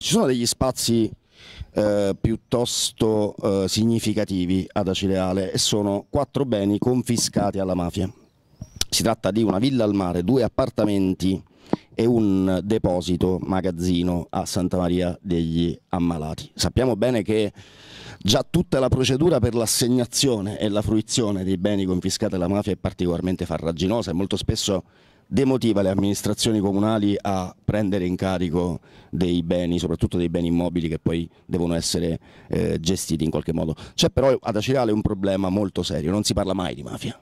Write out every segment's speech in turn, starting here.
Ci sono degli spazi eh, piuttosto eh, significativi ad Acireale e sono quattro beni confiscati alla mafia. Si tratta di una villa al mare, due appartamenti e un deposito magazzino a Santa Maria degli Ammalati. Sappiamo bene che già tutta la procedura per l'assegnazione e la fruizione dei beni confiscati alla mafia è particolarmente farraginosa e molto spesso demotiva le amministrazioni comunali a prendere in carico dei beni, soprattutto dei beni immobili che poi devono essere eh, gestiti in qualche modo. C'è però ad Acireale un problema molto serio, non si parla mai di mafia,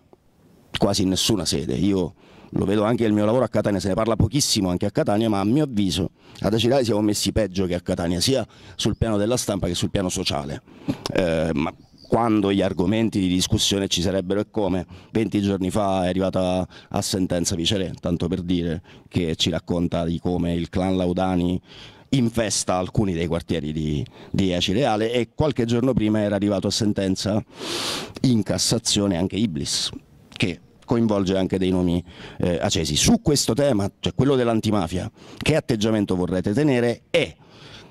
quasi in nessuna sede. Io lo vedo anche nel mio lavoro a Catania, se ne parla pochissimo anche a Catania, ma a mio avviso ad Acireale siamo messi peggio che a Catania, sia sul piano della stampa che sul piano sociale. Eh, ma quando gli argomenti di discussione ci sarebbero e come. 20 giorni fa è arrivata a sentenza Viceré, tanto per dire, che ci racconta di come il clan Laudani infesta alcuni dei quartieri di, di Acireale e qualche giorno prima era arrivato a sentenza in Cassazione anche Iblis, che coinvolge anche dei nomi eh, accesi. Su questo tema, cioè quello dell'antimafia, che atteggiamento vorrete tenere e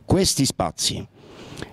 questi spazi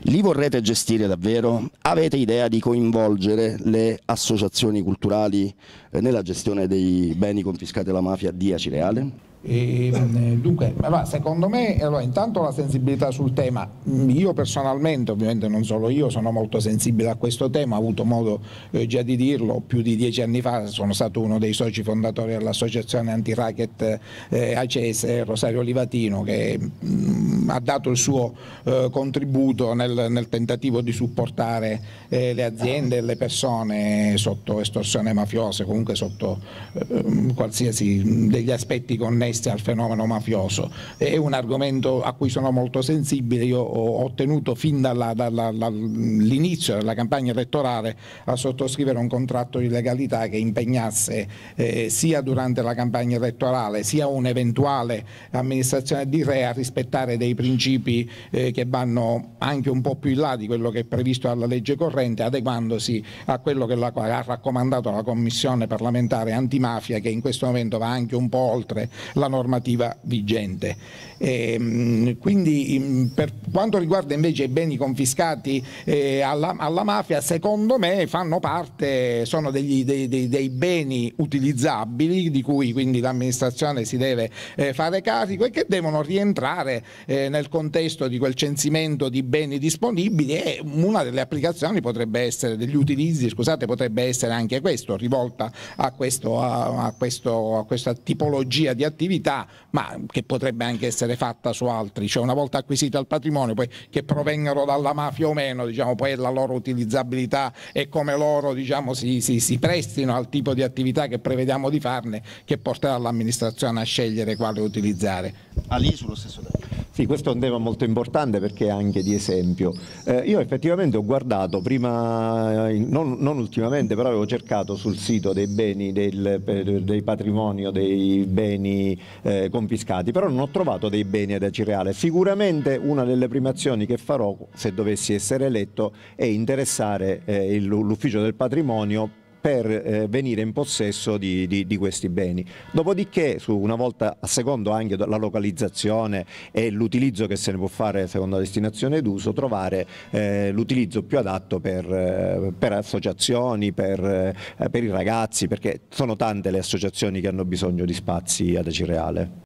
li vorrete gestire davvero? Avete idea di coinvolgere le associazioni culturali eh, nella gestione dei beni confiscati alla mafia di Acireale? E, ehm, eh, dunque, secondo me, allora, intanto la sensibilità sul tema, mm, io personalmente, ovviamente non solo io, sono molto sensibile a questo tema, ho avuto modo eh, già di dirlo, più di dieci anni fa sono stato uno dei soci fondatori dell'associazione anti-racket eh, ACS Rosario Livatino, che mh, mm, ha dato il suo eh, contributo nel, nel, tentativo di supportare eh, le aziende e le persone sotto estorsione mafiosa, comunque sotto eh, qualsiasi degli aspetti connessi al fenomeno mafioso. È un argomento a cui sono molto sensibile, io ho ottenuto fin dall'inizio della campagna elettorale a sottoscrivere un contratto di legalità che impegnasse eh, sia durante la campagna elettorale sia un'eventuale amministrazione di re a rispettare dei principi principi eh, che vanno anche un po' più in là di quello che è previsto dalla legge corrente, adeguandosi a quello che la, ha raccomandato la Commissione parlamentare antimafia, che in questo momento va anche un po' oltre la normativa vigente. E, ehm, quindi per quanto riguarda invece i beni confiscati eh, alla, alla, mafia, secondo me fanno parte, sono degli, dei, dei, dei, beni utilizzabili di cui quindi l'amministrazione si deve eh, fare carico e che devono rientrare eh, nel contesto di quel censimento di beni disponibili e una delle applicazioni potrebbe essere, degli utilizzi, scusate, potrebbe essere anche questo, rivolta a, questo, a, a, questo, a questa tipologia di attività, ma che potrebbe anche essere fatta su altri, cioè una volta acquisito il patrimonio, poi che provengano dalla mafia o meno, diciamo, poi è la loro utilizzabilità e come loro diciamo, si, si, si prestino al tipo di attività che prevediamo di farne, che porterà l'amministrazione a scegliere quale utilizzare. Alì sullo stesso tema. Sì, questo è un tema molto importante perché è anche di esempio. Eh, io effettivamente ho guardato prima, eh, non, non, ultimamente, però avevo cercato sul sito dei beni, del, dei patrimonio, dei beni eh, confiscati, però non ho trovato dei beni ad Acireale. Sicuramente una delle prime azioni che farò, se dovessi essere eletto, è interessare eh, l'ufficio del patrimonio per eh, venire in possesso di, di, di, questi beni. Dopodiché, su, una volta a secondo anche la localizzazione e l'utilizzo che se ne può fare secondo la destinazione d'uso, trovare eh, l'utilizzo più adatto per, eh, per associazioni, per, eh, per i ragazzi, perché sono tante le associazioni che hanno bisogno di spazi ad acireale.